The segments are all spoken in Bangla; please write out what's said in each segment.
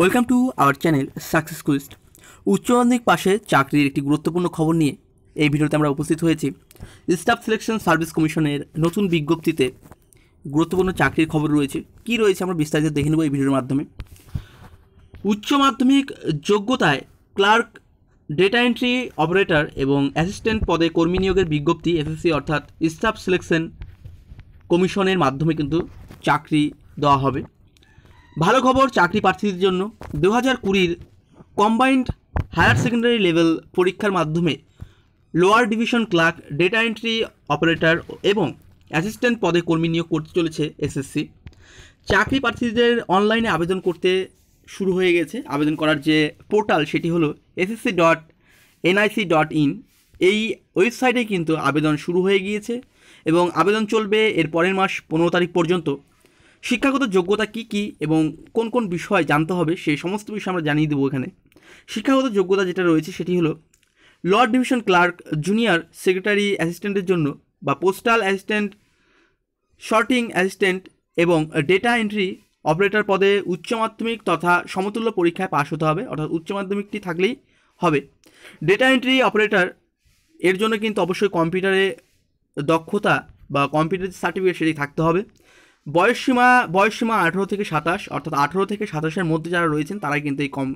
welcome to our channel success quest উচ্চ মাধ্যমিক পাশে চাকরির একটি গুরুত্বপূর্ণ খবর নিয়ে এই ভিডিওতে আমরা উপস্থিত হয়েছি স্টাফ সিলেকশন সার্ভিস কমিশনের নতুন বিজ্ঞপ্তিতে গুরুত্বপূর্ণ চাকরির খবর রয়েছে কি রয়েছে আমরা বিস্তারিত দেখে নেব এই ভিডিওর মাধ্যমে উচ্চ মাধ্যমিক যোগ্যতায় ক্লার্ক ডেটা এন্ট্রি অপারেটর এবং অ্যাসিস্ট্যান্ট পদে কর্মী নিয়োগের বিজ্ঞপ্তি এসএসসি অর্থাৎ স্টাফ সিলেকশন কমিশনের মাধ্যমে কিন্তু চাকরি দেওয়া হবে ভালো খবর চাকরি প্রার্থীদের জন্য দু হাজার কুড়ির কম্বাইন্ড হায়ার সেকেন্ডারি লেভেল পরীক্ষার মাধ্যমে lower division clerk data entry operator এবং অ্যাসিস্ট্যান্ট পদে কর্মী নিয়োগ করতে চলেছে এসএসসি চাকরি প্রার্থীদের অনলাইনে আবেদন করতে শুরু হয়ে গেছে আবেদন করার যে পোর্টাল সেটি হলো SSC dot NIC dot in এই ওয়েবসাইটে কিন্তু আবেদন শুরু হয়ে গিয়েছে এবং আবেদন চলবে এর পরের মাস পনেরো তারিখ পর্যন্ত শিক্ষাগত যোগ্যতা কি কি এবং কোন কোন বিষয় জানতে হবে সেই সমস্ত বিষয় আমরা জানিয়ে দেবো এখানে শিক্ষাগত যোগ্যতা যেটা রয়েছে সেটি হলো lower division clerk junior secretary অ্যাসিস্ট্যান্টের জন্য বা পোস্টাল অ্যাসিস্ট্যান্ট শর্টিং অ্যাসিস্ট্যান্ট এবং ডেটা এন্ট্রি অপারেটর পদে উচ্চ মাধ্যমিক তথা সমতুল্য পরীক্ষায় পাশ হতে হবে অর্থাৎ উচ্চ মাধ্যমিকটি থাকলেই হবে ডেটা এন্ট্রি অপারেটর এর জন্য কিন্তু অবশ্যই কম্পিউটারে দক্ষতা বা কম্পিউটার সার্টিফিকেট সেটি থাকতে হবে বয়সসীমা বয়সসীমা আঠেরো থেকে সাতাশ অর্থাৎ আঠেরো থেকে সাতাশের মধ্যে যারা রয়েছেন তারাই কিন্তু এই কম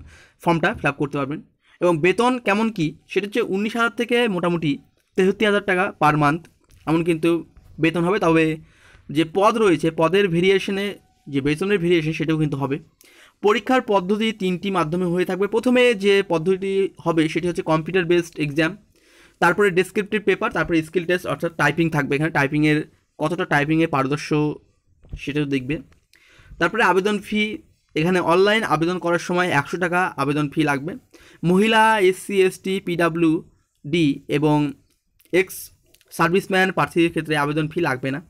ফর্মটা ফিল করতে পারবেন এবং বেতন কেমন কি সেটা হচ্ছে উনিশ হাজার থেকে মোটামুটি তেষট্টি হাজার টাকা পার মান্থ এমন কিন্তু বেতন হবে তবে যে পদ রয়েছে পদের ভেরিয়েশনে যে বেতনের ভেরিয়েশন সেটাও কিন্তু হবে পরীক্ষার পদ্ধতি তিনটি মাধ্যমে হয়ে থাকবে প্রথমে যে পদ্ধতি হবে সেটি হচ্ছে কম্পিউটার বেসড এক্সাম তারপরে ডিসক্রিপটিভ পেপার তারপরে স্কিল টেস্ট অর্থাৎ টাইপিং থাকবে এখানে টাইপিংয়ের কতটা টাইপিংয়ে পারদর্শ সেটাও দেখবে তারপরে আবেদন ফি এখানে অনলাইন আবেদন করার সময় একশো টাকা আবেদন ফি লাগবে মহিলা এসসি এসটি পিডাব্লিউ ডি এবং এক্স সার্ভিসম্যান প্রার্থীর ক্ষেত্রে আবেদন ফি লাগবে না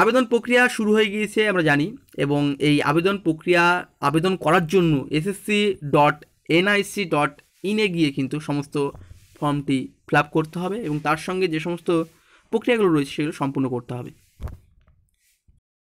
আবেদন প্রক্রিয়া শুরু হয়ে গিয়েছে আমরা জানি এবং এই আবেদন প্রক্রিয়া আবেদন করার জন্য এসএসসি ডট এনআইসি ডট ইনে গিয়ে কিন্তু সমস্ত ফর্মটি ফিল করতে হবে এবং তার সঙ্গে যে সমস্ত প্রক্রিয়াগুলো রয়েছে সেগুলো সম্পূর্ণ করতে হবে